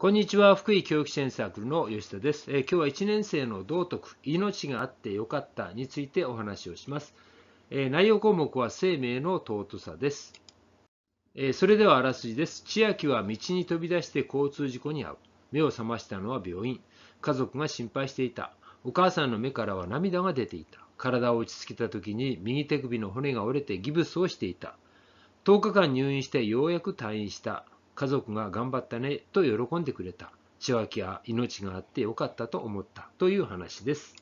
こんにちは福井教育支援サークルの吉田です、えー、今日は1年生の道徳命があってよかったについてお話をします、えー、内容項目は生命の尊さです、えー、それではあらすじです千秋は道に飛び出して交通事故に遭う目を覚ましたのは病院家族が心配していたお母さんの目からは涙が出ていた体を落ち着けた時に右手首の骨が折れてギブスをしていた10日間入院してようやく退院した家族が頑張ったねと喜んでくれた。血はきや命があってよかったと思ったという話です。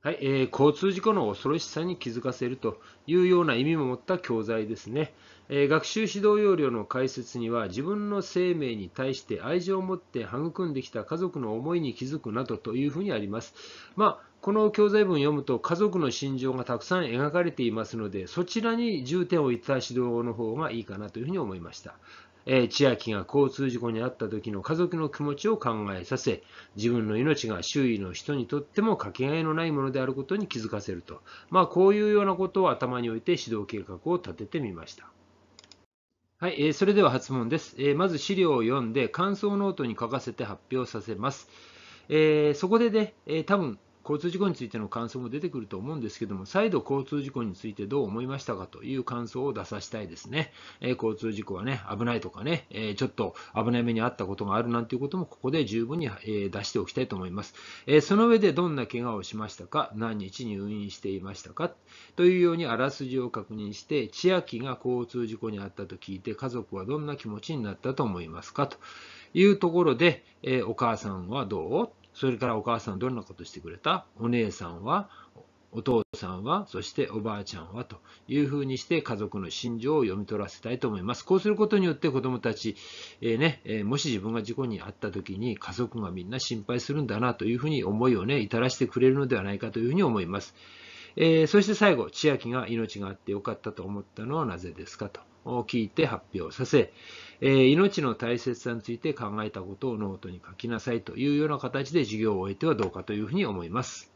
はいえー、交通事故の恐ろしさに気づかせるというような意味も持った教材ですね、えー、学習指導要領の解説には自分の生命に対して愛情を持って育んできた家族の思いに気づくなどというふうにあります、まあ、この教材文を読むと家族の心情がたくさん描かれていますのでそちらに重点を置いた指導の方がいいかなというふうに思いましたえ千秋が交通事故に遭った時の家族の気持ちを考えさせ、自分の命が周囲の人にとってもかけがえのないものであることに気づかせると。まあ、こういうようなことを頭に置いて指導計画を立ててみました。はい、えー、それでは発問です、えー、まず資料を読んで感想ノートに書かせて発表させます。えー、そこでね、え多分交通事故についての感想も出てくると思うんですけども、再度交通事故についてどう思いましたかという感想を出させたいですね。え交通事故はね、危ないとかね、えちょっと危ない目に遭ったことがあるなんていうこともここで十分に、え出しておきたいと思います。えその上でどんな怪我をしましたか、何日入院していましたかというようにあらすじを確認して、千秋が交通事故に遭ったと聞いて、家族はどんな気持ちになったと思いますかというところで、えお母さんはどうそれからお母さんはどんなことしてくれたお姉さんはお父さんは、そしておばあちゃんはというふうにして家族の心情を読み取らせたいと思います。こうすることによって子どもたち、えー、ねえー、もし自分が事故に遭った時に家族がみんな心配するんだなというふうに思いをね、至らせてくれるのではないかというふうに思います。えー、そして最後、千秋が命があってよかったと思ったのはなぜですかと。を聞いて発表させ、え命の大切さについて考えたことをノートに書きなさいというような形で授業を終えてはどうかというふうに思います。